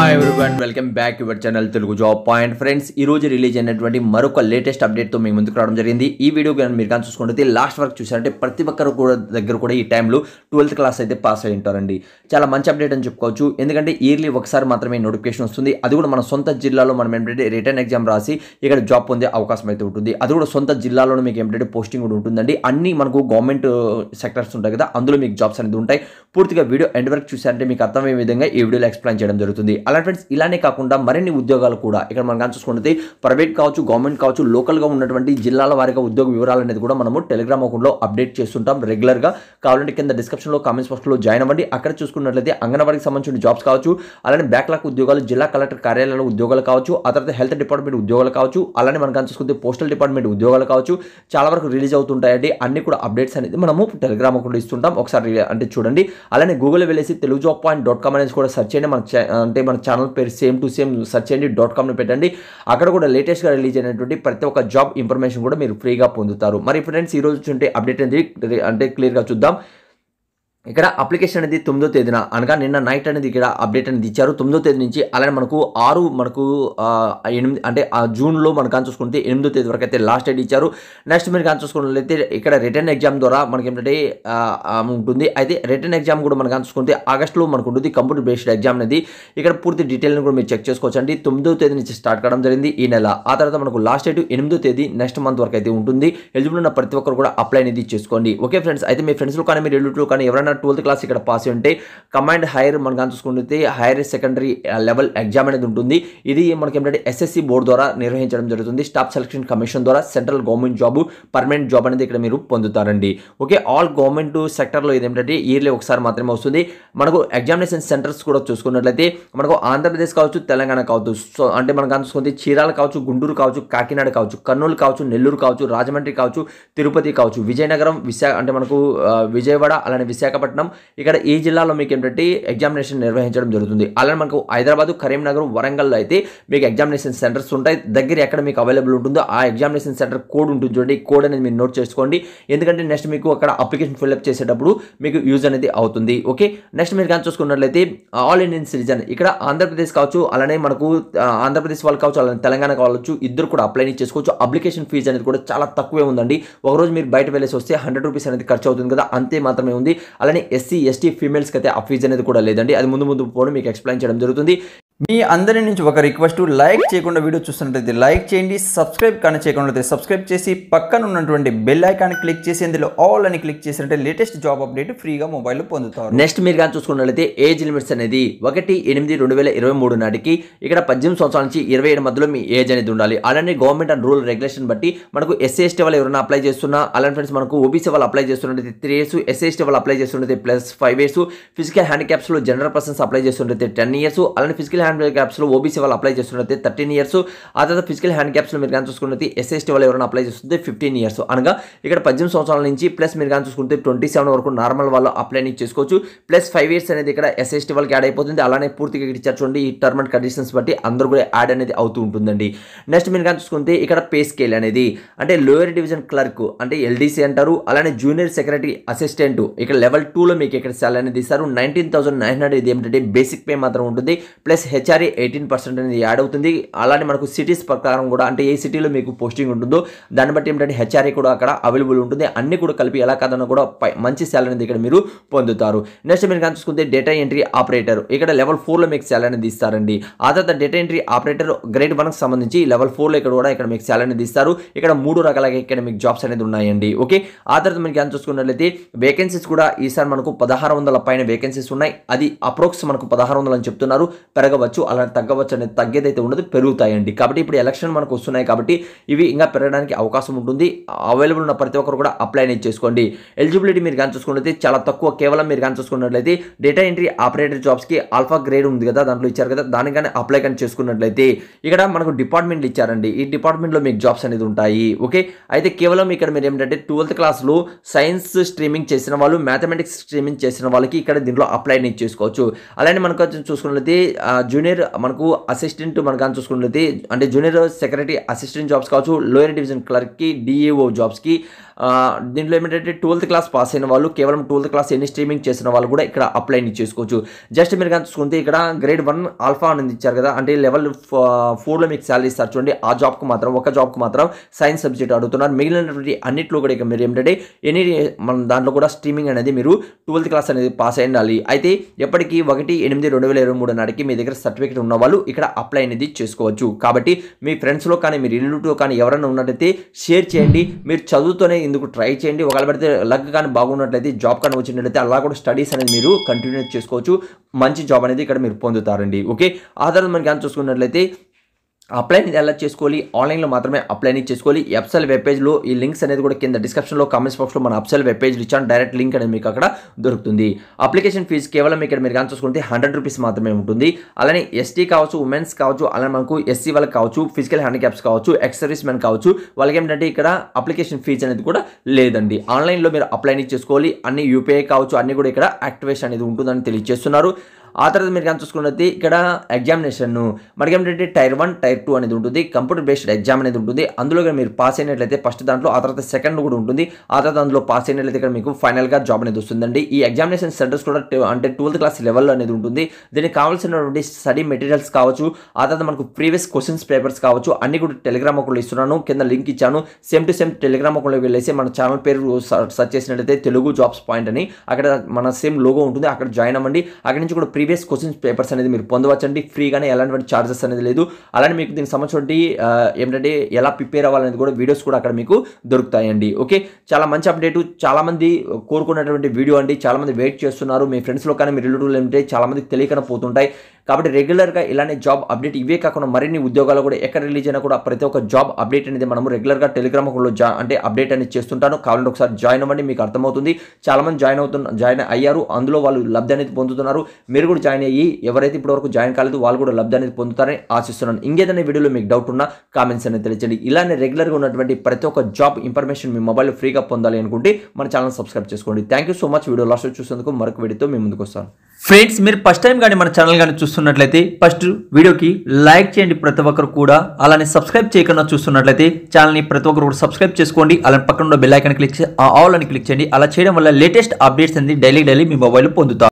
hi everyone welcome back your channel Telugu job point friends ఈ రోజు release అయినటువంటి మరొక లేటెస్ట్ అప్డేట్తో మీ ముందుకు రావడం జరిగింది ఈ వీడియో కానీ మీరు కానీ చూసుకుంటే లాస్ట్ వరకు చూసారంటే ప్రతి ఒక్కరు కూడా దగ్గర కూడా ఈ టైంలో ట్వెల్త్ క్లాస్ అయితే పాస్ అయి ఉంటారండి చాలా మంచి అప్డేట్ అని చెప్పుకోవచ్చు ఎందుకంటే ఇయర్లీ ఒకసారి మాత్రమే నోటిఫికేషన్ వస్తుంది అది కూడా మన సొంత జిల్లాలో మనం ఏంటంటే రిటర్న్ ఎగ్జామ్ రాసి ఇక్కడ జాబ్ పొందే అవకాశం అయితే ఉంటుంది అది కూడా సొంత జిల్లాలోనే మీకు ఏంటంటే పోస్టింగ్ కూడా ఉంటుందండి అన్ని మనకు గవర్నమెంట్ సెక్టర్స్ uh, ఉంటాయి కదా అందులో మీకు జాబ్స్ అనేది ఉంటాయి పూర్తిగా వీడియో ఎండ్ వరకు చూసారంటే మీకు అర్థమయ్యే విధంగా ఈ వీడియోలో ఎక్స్ప్లెయిన్ చేయడం జరుగుతుంది అలా ఫ్రెండ్స్ ఇలానే కాకుండా మరిన్ని ఉద్యోగాలు కూడా ఇక్కడ మనం కానీ చూసుకుంటే ప్రైవేట్ కావచ్చు గవర్నమెంట్ కావచ్చు లోకల్గా ఉన్నటువంటి జిల్లాల వారిగా ఉద్యోగ వివరాలు అనేది కూడా మనము టెలిగ్రామ్ అకౌంట్లో అప్డేట్ చేస్తుంటాం రెగ్యులర్గా కావాలంటే కింద డిస్క్రిప్షన్లో కామెంట్స్ బాక్స్లో జాయిన్ అవ్వండి అక్కడ చూసుకున్నట్లయితే అంగన్వాడికి సంబంధించిన జాబ్స్ కావచ్చు అలానే బ్యాక్లాక్ ఉద్యోగాలు జిల్లా కలెక్టర్ కార్యాలయంలో ఉద్యోగాలు కావచ్చు ఆ తర్వాత హెల్త్ డిపార్ట్మెంట్ ఉద్యోగాలు కావచ్చు అలానే మనం కానీ చూసుకుంటే పోస్టల్ డిపార్ట్మెంట్ ఉద్యోగాలు కావచ్చు చాలా వరకు రిలీజ్ అవుతుంటాయండి అన్ని కూడా అప్డేట్స్ అనేది మనము టెలిగ్రామ్ అకౌంట్లో ఇస్తుంటాం ఒకసారి అంటే చూడండి అలానే గూగుల్ వెళ్ళేసి Telugu job point dot com అనేది కూడా సెర్చ్ చేయండి మన అంటే మన ఛానల్ పేరు సేమ్ టు సేమ్ సర్చ్ చేయండి డాట్ కామ్ని పెట్టండి అక్కడ కూడా లేటెస్ట్గా రిలీజ్ అయినటువంటి ప్రతి ఒక్క జాబ్ ఇన్ఫర్మేషన్ కూడా మీరు ఫ్రీగా పొందుతారు మరి ఫ్రెండ్స్ ఈరోజు చూంటే అప్డేట్ అనేది అంటే క్లియర్గా చూద్దాం ఇక్కడ అప్లికేషన్ అనేది తొమ్మిదో తేదీన అనగా నిన్న నైట్ అనేది ఇక్కడ అప్డేట్ అనేది ఇచ్చారు తొమ్మిదో తేదీ నుంచి అలానే మనకు ఆరు మనకు ఎనిమిది అంటే ఆ జూన్లో మనకు కానీ చూసుకుంటే ఎనిమిదో తేదీ వరకు అయితే లాస్ట్ డేట్ ఇచ్చారు నెక్స్ట్ మీరు కానీ చూసుకున్నట్లయితే ఇక్కడ రిటర్న్ ఎగ్జామ్ ద్వారా మనకి ఏంటంటే ఉంటుంది అయితే రిటర్న్ ఎగ్జామ్ కూడా మనకు కానీ చూసుకుంటే ఆగస్టులో మనకు ఉంటుంది కంప్యూటర్ బేస్డ్ ఎగ్జామ్ అనేది ఇక్కడ పూర్తి డీటెయిల్ని కూడా మీరు చెక్ చేసుకోవచ్చు అండి తొమ్మిదో తేదీ నుంచి స్టార్ట్ కావడం జరిగింది ఈ నెల ఆ తర్వాత మనకు లాస్ట్ డేట్ ఎనిమిదో తేదీ నెక్స్ట్ మంత్ వరకు అయితే ఉంటుంది ఎలిజిబుల్ ఉన్న ప్రతి ఒక్కరు కూడా అప్లై అనేది చేసుకోండి ఓకే ఫ్రెండ్స్ అయితే మీ ఫ్రెండ్స్లో కానీ మీరు ఎల్లుట్లు కానీ ఎవరైనా కాకుండా ట్వెల్త్ క్లాస్ ఇక్కడ పాస్ ఉంటే కమాండ్ హైర్ మనం కానీ చూసుకుంటే హైర్ సెకండరీ లెవెల్ ఎగ్జామ్ అనేది ఉంటుంది ఇది మనకి ఏంటంటే ఎస్ఎస్సి బోర్డు ద్వారా నిర్వహించడం జరుగుతుంది స్టాఫ్ సెలక్షన్ కమిషన్ ద్వారా central government job permanent job అనేది ఇక్కడ మీరు పొందుతారండి ఓకే ఆల్ గవర్నమెంట్ సెక్టర్లో ఇది ఏంటంటే ఇయర్లీ ఒకసారి మాత్రమే వస్తుంది మనకు ఎగ్జామినేషన్ సెంటర్స్ కూడా చూసుకున్నట్లయితే మనకు ఆంధ్రప్రదేశ్ కావచ్చు తెలంగాణ కావచ్చు సో అంటే మనకు చూసుకుంటే చీరాల కావచ్చు గుంటూరు కావచ్చు కాకినాడ కావచ్చు కర్నూలు కావచ్చు నెల్లూరు కావచ్చు రాజమండ్రి కావచ్చు తిరుపతి కావచ్చు విజయనగరం విశాఖ అంటే మనకు విజయవాడ అలానే విశాఖ విశాఖపట్నం ఇక్కడ ఈ జిల్లాలో మీకు ఏంటంటే ఎగ్జామినేషన్ నిర్వహించడం జరుగుతుంది అలానే మనకు హైదరాబాద్ కరీంనగర్ వరంగల్లో అయితే మీకు ఎగ్జామినేషన్ సెంటర్స్ ఉంటాయి దగ్గర ఎక్కడ మీకు అవైలబుల్ ఉంటుందో ఆ ఎగ్జామినేషన్ సెంటర్ కోడ్ ఉంటుంది చూడండి కోడ్ అనేది మీరు నోట్ చేసుకోండి ఎందుకంటే నెక్స్ట్ మీకు అక్కడ అప్లికేషన్ ఫిల్అప్ చేసేటప్పుడు మీకు యూజ్ అనేది అవుతుంది ఓకే నెక్స్ట్ మీరు కానీ చూసుకున్నట్లయితే ఆల్ ఇండియన్ సిటిజన్ ఇక్కడ ఆంధ్రప్రదేశ్ కావచ్చు అలానే మనకు ఆంధ్రప్రదేశ్ వాళ్ళు కావచ్చు అలానే తెలంగాణ కావచ్చు ఇద్దరు కూడా అప్లై చేసుకోవచ్చు అప్లికేషన్ ఫీజ్ అనేది కూడా చాలా తక్కువే ఉందండి ఒకరోజు మీరు బయట వెళ్ళేసి వస్తే హండ్రెడ్ రూపీస్ అనేది ఖర్చు అవుతుంది కదా అంతే మాత్రమే ఉంది అలా అలానే ఎస్సీ ఎస్టీ ఫీమేల్స్కి అయితే ఆ ఫీజు అనేది కూడా లేదండి అది ముందు ముందు పోను మీకు ఎక్స్ప్లెయిన్ చేయడం జరుగుతుంది మీ అందరి నుంచి ఒక రిక్వెస్ట్ లైక్ చేయకుండా వీడియో చూస్తున్నట్లయితే లైక్ చేయండి సబ్స్క్రైబ్ కానీ చేయకుండా సబ్స్క్రైబ్ చేసి పక్కన ఉన్నటువంటి బెల్ ఐకాన్ క్లిక్ చేసి అందులో ఆల్ అని క్లిక్ చేసినట్టే లేటెస్ట్ జాబ్ అప్డేట్ ఫ్రీగా మొబైల్ పొందుతారు నెక్స్ట్ మీరు కానీ చూసుకున్నట్లయితే ఏజ్ లిమిట్స్ అనేది ఒకటి ఎనిమిది రెండు వేల ఇరవై మూడు నాటికి ఇక్కడ పద్దెనిమిది సంవత్సరాల నుంచి ఇరవై ఏడు మధ్యలో మీ ఏజ్ అనేది ఉండాలి అలానే గవర్నమెంట్ అండ్ రూల్ రెగ్యులేషన్ బట్టి మనకు ఎస్సీ ఎస్టీ వాళ్ళు ఎవరైనా అప్లై చేస్తున్నా అలానే ఫ్రెండ్స్ మనకు ఓబీసీ వాళ్ళు అప్లై చేస్తున్నట్టు త్రీ ఇయర్స్ ఎస్సీ ఎస్టీ వాళ్ళు అప్లై చేస్తున్నట్టు ప్లస్ ఫైవ్ ఇయర్స్ ఫిజికల్ లో జనరల్ పర్సన్స్ అప్లై చేస్తున్నట్టు టెన్ ఇయర్స్ అలానే ఫిజికల్ హ్యాండ్ క్యాప్స్లో ఓబీసీ వాళ్ళు అప్లై చేస్తున్నది థర్టీన్ ఇయర్స్ ఆ తర్వాత ఫిజికల్ హ్యాండ్ క్యాప్స్ మీరు కానీ చూసుకున్నది ఎస్ఎస్టీ వాళ్ళు ఎవరైనా అప్లై చేస్తుంది ఫిఫ్టీన్ ఇయర్స్ అనగా ఇక్కడ పద్దెనిమిది సంవత్సరాల నుంచి ప్లస్ మీరు కానీ చూసుకుంటే ట్వంటీ సెవెన్ వరకు నార్మల్ వాళ్ళు అప్లై చేసుకోవచ్చు ప్లస్ ఫైవ్ ఇయర్స్ అనేది ఇక్కడ ఎస్ఎస్టీ వాళ్ళకి యాడ్ అయిపోతుంది అలానే పూర్తిగా ఇక్కడ చూడండి ఈ టర్మ్ అండ్ కండిషన్స్ బట్టి అందరూ కూడా యాడ్ అనేది అవుతూ ఉంటుందండి నెక్స్ట్ మీరు కానీ చూసుకుంటే ఇక్కడ పే స్కేల్ అనేది అంటే లోయర్ డివిజన్ క్లర్క్ అంటే ఎల్డీసీ అంటారు అలానే జూనియర్ సెక్రటరీ అసిస్టెంట్ ఇక్కడ లెవెల్ టూలో మీకు ఇక్కడ సాలరీ అనేది ఇస్తారు నైన్టీన్ థౌసండ్ నైన్ హండ్రెడ్ ఇది ఏంటంటే బేసిక్ పే మాత్రం ఉంటుంది plus H HRA eighteen percent అనేది యాడ్ అవుతుంది అలానే మనకు సిటీస్ ప్రకారం కూడా అంటే ఏ సిటీలో మీకు పోస్టింగ్ ఉంటుందో దాన్ని బట్టి ఏంటంటే హెచ్ఆర్ఐ కూడా అక్కడ అవైలబుల్ ఉంటుంది అన్ని కూడా కలిపి ఎలా కాదన్నా కూడా మంచి శాలరీ అనేది ఇక్కడ మీరు పొందుతారు నెక్స్ట్ మీరు కానీ చూసుకుంటే డేటా ఎంట్రీ ఆపరేటర్ ఇక్కడ లెవెల్ ఫోర్లో మీకు శాలరీ అనేది ఇస్తారండి ఆ తర్వాత డేటా ఎంట్రీ ఆపరేటర్ గ్రేడ్ వన్కి సంబంధించి లెవెల్ ఫోర్లో ఇక్కడ కూడా ఇక్కడ మీకు శాలరీ అనేది ఇస్తారు ఇక్కడ మూడు రకాల ఇక్కడ మీకు జాబ్స్ అనేది ఉన్నాయండి ఓకే ఆ తర్వాత మనకి కానీ చూసుకున్నట్లయితే వేకెన్సీస్ కూడా ఈసారి మనకు పదహారు వందల పైన వేకెన్సీస్ ఉన్నాయి అది అప్రోక్స్ మనకు పదహారు వందలు అని చెప్తున్నారు పెరగవచ్చు తగ్గవచ్చు అలా తగ్గవచ్చు అనేది తగ్గేదైతే ఉండదు పెరుగుతాయండి కాబట్టి ఇప్పుడు ఎలక్షన్ మనకు వస్తున్నాయి కాబట్టి ఇవి ఇంకా పెరగడానికి అవకాశం ఉంటుంది అవైలబుల్ ఉన్న ప్రతి ఒక్కరు కూడా అప్లై అనేది చేసుకోండి ఎలిజిబిలిటీ మీరు కానీ చూసుకున్నట్లయితే చాలా తక్కువ కేవలం మీరు కానీ చూసుకున్నట్లయితే డేటా ఎంట్రీ ఆపరేటర్ జాబ్స్కి ఆల్ఫా గ్రేడ్ ఉంది కదా దాంట్లో ఇచ్చారు కదా దానికి కానీ అప్లై కానీ చేసుకున్నట్లయితే ఇక్కడ మనకు డిపార్ట్మెంట్ ఇచ్చారండి ఈ డిపార్ట్మెంట్లో మీకు జాబ్స్ అనేది ఉంటాయి ఓకే అయితే కేవలం ఇక్కడ మీరు ఏంటంటే ట్వెల్త్ క్లాస్లో సైన్స్ స్ట్రీమింగ్ చేసిన వాళ్ళు మ్యాథమెటిక్స్ స్ట్రీమింగ్ చేసిన వాళ్ళకి ఇక్కడ దీంట్లో అప్లై అనేది చేసుకోవచ్చు అలానే మనకు చూసుకున్నట్లయితే జూనియర్ మనకు అసిస్టెంట్ మనకు అని చూసుకున్నట్లయితే అంటే జూనియర్ సెక్రటరీ అసిస్టెంట్ జాబ్స్ కావచ్చు లోయర్ డివిజన్ క్లర్క్కి డిఏఓ జాబ్స్కి దీంట్లో ఏమిటంటే ట్వెల్త్ క్లాస్ పాస్ అయిన వాళ్ళు కేవలం ట్వెల్త్ క్లాస్ ఎన్ని స్ట్రీమింగ్ చేసిన వాళ్ళు కూడా ఇక్కడ అప్లై చేసుకోవచ్చు జస్ట్ మీరు కానీ చూసుకుంటే ఇక్కడ గ్రేడ్ వన్ ఆల్ఫా అని ఇచ్చారు కదా అంటే లెవెల్ ఫోర్లో మీకు శాలరీ ఇస్తారు చూడండి ఆ జాబ్కి మాత్రం ఒక జాబ్కి మాత్రం సైన్స్ సబ్జెక్ట్ అడుగుతున్నారు మిగిలినటువంటి అన్నింటిలో కూడా ఇక మీరు ఏమిటంటే ఎనీ మన దాంట్లో కూడా స్ట్రీమింగ్ అనేది మీరు ట్వెల్త్ క్లాస్ అనేది పాస్ అయ్యాలి అయితే ఎప్పటికీ ఒకటి ఎనిమిది రెండు వేల ఇరవై మూడు నాటికి మీ దగ్గర మ్యారేజ్ సర్టిఫికేట్ ఉన్న వాళ్ళు ఇక్కడ అప్లై అనేది చేసుకోవచ్చు కాబట్టి మీ ఫ్రెండ్స్లో కానీ మీ రిలేటివ్లో కానీ ఎవరైనా ఉన్నట్లయితే షేర్ చేయండి మీరు చదువుతోనే ఇందుకు ట్రై చేయండి ఒకవేళ పడితే లక్ కానీ బాగున్నట్లయితే జాబ్ కానీ వచ్చినట్లయితే అలా కూడా స్టడీస్ అనేది మీరు కంటిన్యూ చేసుకోవచ్చు మంచి జాబ్ అనేది ఇక్కడ మీరు పొందుతారండి ఓకే ఆ తర్వాత మనం కానీ చూసుకున్నట్లయితే అప్లైని ఎలా చేసుకోవాలి ఆన్లైన్లో మాత్రమే అప్లైని చేసుకోవాలి ఎప్సెల్ వెబ్ పేజ్లో ఈ లింక్స్ అనేది కూడా కింద డిస్క్రిప్షన్లో కామెంట్స్ బాక్స్లో మన అప్సెల్ వెబ్ పేజ్లో ఇచ్చాను డైరెక్ట్ లింక్ అనేది మీకు అక్కడ దొరుకుతుంది అప్లికేషన్ ఫీజు కేవలం ఇక్కడ మీరు కానీ చూసుకుంటే హండ్రెడ్ రూపీస్ మాత్రమే ఉంటుంది అలానే ఎస్టీ కావచ్చు ఉమెన్స్ కావచ్చు అలానే మనకు ఎస్సీ వాళ్ళకి కావచ్చు ఫిజికల్ హ్యాండిక్యాప్స్ కావచ్చు ఎక్స్ సర్వీస్ మెన్ కావచ్చు వాళ్ళకి ఏంటంటే ఇక్కడ అప్లికేషన్ ఫీజు అనేది కూడా లేదండి ఆన్లైన్లో మీరు అప్లైని చేసుకోవాలి అన్ని యూపీఐ కావచ్చు అన్ని కూడా ఇక్కడ యాక్టివేషన్ అనేది ఉంటుందని తెలియజేస్తున్నారు ఆ తర్వాత మీరు కానీ చూసుకున్నది ఇక్కడ ఎగ్జామినేషన్ మనకి ఏంటంటే టైర్ వన్ టైర్ టూ అనేది ఉంటుంది కంప్యూటర్ బేస్డ్ ఎగ్జామ్ అనేది ఉంటుంది అందులో మీరు పాస్ అయినట్లయితే ఫస్ట్ దాంట్లో ఆ తర్వాత సెకండ్ కూడా ఉంటుంది ఆ తర్వాత అందులో పాస్ అయినట్లయితే ఇక్కడ మీకు ఫైనల్గా జాబ్ అనేది వస్తుందండి ఈ ఎగ్జామినేషన్ సెంటర్స్ కూడా అంటే ట్వెల్త్ క్లాస్ లెవెల్లో అనేది ఉంటుంది దీనికి కావాల్సినటువంటి స్టడీ మెటీరియల్స్ కావచ్చు ఆ తర్వాత మనకు ప్రీవియస్ క్వశ్చన్స్ పేపర్స్ కావచ్చు అన్ని కూడా టెలిగ్రామ్ ఒకళ్ళు ఇస్తున్నాను కింద లింక్ ఇచ్చాను సేమ్ టు సేమ్ టెలిగ్రామ్ ఒకళ్ళు వెళ్ళేసి మన ఛానల్ పేరు సర్చ్ చేసినట్లయితే తెలుగు జాబ్స్ పాయింట్ అని అక్కడ మన సేమ్ లోగో ఉంటుంది అక్కడ జాయిన్ అవ్వండి అక్కడ నుంచి కూడా ప్రీవియస్ క్వశ్చన్స్ పేపర్స్ అనేది మీరు పొందవచ్చండి ఫ్రీగానే ఎలాంటి ఛార్జెస్ అనేది లేదు అలానే మీకు దీనికి సంబంధించి ఏంటంటే ఎలా ప్రిపేర్ అవ్వాలనేది కూడా వీడియోస్ కూడా అక్కడ మీకు దొరుకుతాయండి ఓకే చాలా మంచి అప్డేటు చాలామంది కోరుకున్నటువంటి వీడియో అండి చాలామంది వెయిట్ చేస్తున్నారు మీ ఫ్రెండ్స్లో కానీ మీ రిలేటివ్లు ఏంటంటే చాలామందికి తెలియకన పోతుంటాయి కాబట్టి రెగ్యులర్గా ఇలానే జాబ్ అప్డేట్ ఇవే కాకుండా మరిన్ని ఉద్యోగాలు కూడా ఎక్కడ రిలీజ్ అయినా కూడా ప్రతి ఒక్క జాబ్ అప్డేట్ అనేది మనము రెగ్యులర్గా టెలిగ్రామ్ లో జా అంటే అప్డేట్ అనేది చేస్తుంటాను కావాలంటే ఒకసారి జాయిన్ అవ్వండి మీకు అర్థమవుతుంది చాలామంది జాయిన్ అవుతున్న జాయిన్ అయ్యారు అందులో వాళ్ళు లబ్ధి అనేది పొందుతున్నారు మీరు కూడా జాయిన్ అయ్యి ఎవరైతే ఇప్పటివరకు జాయిన్ కాలేదు వాళ్ళు కూడా లబ్ధి అనేది పొందుతారని ఆశిస్తున్నాను ఇంకేదైనా వీడియోలో మీకు డౌట్ ఉన్నా కామెంట్స్ అనేది తెలియజేయండి ఇలానే రెగ్యులర్గా ఉన్నటువంటి ప్రతి ఒక్క జాబ్ ఇన్ఫర్మేషన్ మీ మొబైల్ ఫ్రీగా పొందాలి అనుకుంటే మన ఛానల్ సబ్స్క్రైబ్ చేసుకోండి thank you so much video last చూసేందుకు మరొక వీడియోతో మీ ముందుకు వస్తాను ఫ్రెండ్స్ మీరు ఫస్ట్ టైం కానీ మన ఛానల్ కానీ చూస్తున్నారు చూస్తున్నట్లయితే ఫస్ట్ వీడియోకి లైక్ చేయండి ప్రతి ఒక్కరు కూడా అలానే సబ్స్క్రైబ్ చేయకుండా చూస్తున్నట్లయితే ఛానల్ని ప్రతి ఒక్కరు కూడా సబ్స్క్రైబ్ చేసుకోండి అలానే పక్కన బెల్ ఐకన్ క్లిక్ ఆల్ అని క్లిక్ చేయండి అలా చేయడం వల్ల లేటెస్ట్ అప్డేట్స్ అనేది డైలీ డైలీ మీ మొబైల్ పొందుతారు